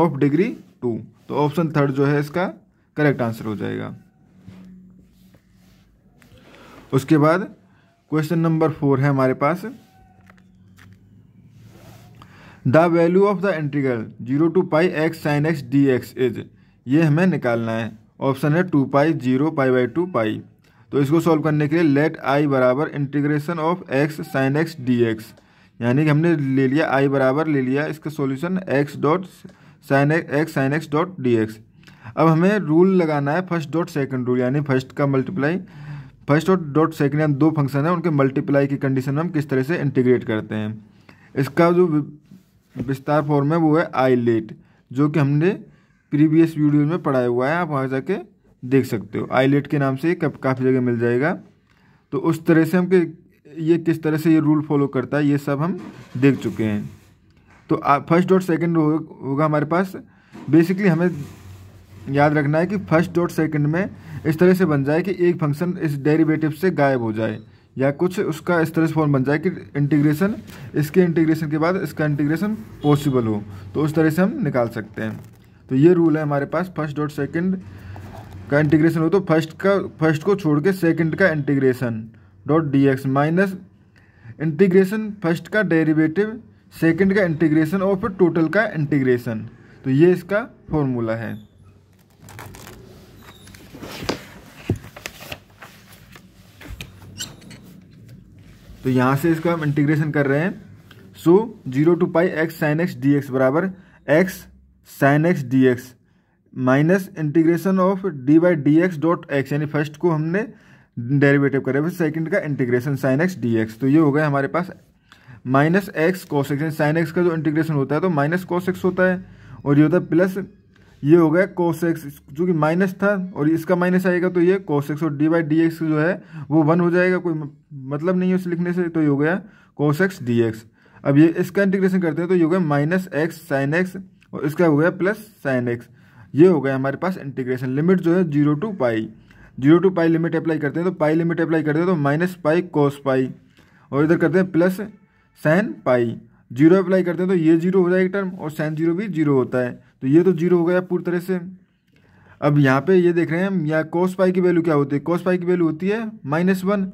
of degree two तो option third जो है इसका करेक्ट आंसर हो जाएगा उसके बाद क्वेश्चन नंबर फोर है हमारे पास the value of the integral zero to pi x sine x d x is ये हमें निकालना है ऑप्शन है two pi zero pi by two pi तो इसको सॉल्व करने के लिए लेट आई बराबर integration of x sine x d x यानी कि हमने ले लिया आई बराबर ले लिया इसका solution x dot sine x sine x dot d x अब हमें रूल लगाना है फर्स्ट डॉट सेकंड रूल यानी फर्स्ट का मल्टीप्लाई फर्स्ट और डॉट सेकंड यानी दो फंक्शन है उनके मल्टीप्लाई की कंडीशन में हम किस तरह से इंटीग्रेट करते हैं इसका जो विस्तार फॉर्म है वो है आई लेट जो कि हमने प्रीवियस वीडियो में पढ़ाया हुआ है आप वहाँ जाके देख सकते हो आई लेट के नाम से काफ़ी जगह मिल जाएगा तो उस तरह से हम के ये किस तरह से ये रूल फॉलो करता है ये सब हम देख चुके हैं तो फर्स्ट डॉट सेकेंड होगा हमारे पास बेसिकली हमें याद रखना है कि फर्स्ट डॉट सेकेंड में इस तरह से बन जाए कि एक फंक्शन इस डेरिवेटिव से गायब हो जाए या कुछ उसका इस तरह से फॉर्म बन जाए कि इंटीग्रेशन इसके इंटीग्रेशन के बाद इसका इंटीग्रेशन पॉसिबल हो तो उस तरह से हम निकाल सकते हैं तो ये रूल है हमारे पास फर्स्ट डॉट सेकेंड का इंटीग्रेशन हो तो फर्स्ट का फर्स्ट को छोड़ के सेकेंड का integration dot d x minus integration first का डेरिवेटिव सेकंड का इंटीग्रेशन और फिर टोटल का इंटीग्रेशन तो ये इसका फॉर्मूला है तो यहाँ से इसका हम इंटीग्रेशन कर रहे हैं so zero to pi x sine x d x बराबर x sine x d x minus integration of d by d x dot x यानी फर्स्ट को हमने डेरिवेटिव करा फिर सेकंड का integration sine x d x तो ये हो गया हमारे पास माइनस एक्स कॉस एक्स यानी साइन एक्स का जो इंटीग्रेशन होता है तो माइनस कॉस एक्स होता है और ये होता है प्लस ये हो गया कॉस एक्स जो कि माइनस था और इसका माइनस आएगा तो ये कॉस एक्स और डी बाई डी एक्स जो है वो वन हो जाएगा कोई मतलब नहीं है उसे लिखने से तो ये हो गया कॉस एक्स डी एक्स अब ये इसका इंटीग्रेशन करते हैं तो ये हो गया माइनस एक्स साइन एक्स और इसका हो गया प्लस साइन एक्स ये हो गया हमारे पास इंटीग्रेशन लिमिट जो है zero to pi zero to pi limit apply करते हैं तो पाई लिमिट अप्लाई करते हैं तो माइनस पाई कॉस पाई और इधर करते हैं plus sine pi zero apply करते हैं तो ये जीरो हो जाएगा टर्म और साइन जीरो भी जीरो होता है तो ये तो जीरो हो गया पूरी तरह से अब यहाँ पे ये देख रहे हैं हम यहाँ कोस पाई की वैल्यू क्या होती है कोस पाई की वैल्यू होती है माइनस वन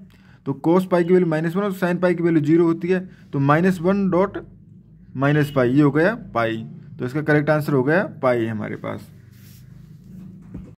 तो कोस पाई की वैल्यू माइनस वन और साइन पाई की वैल्यू जीरो होती है तो minus one dot minus pi ये हो गया पाई तो इसका करेक्ट आंसर हो गया पाई हमारे पास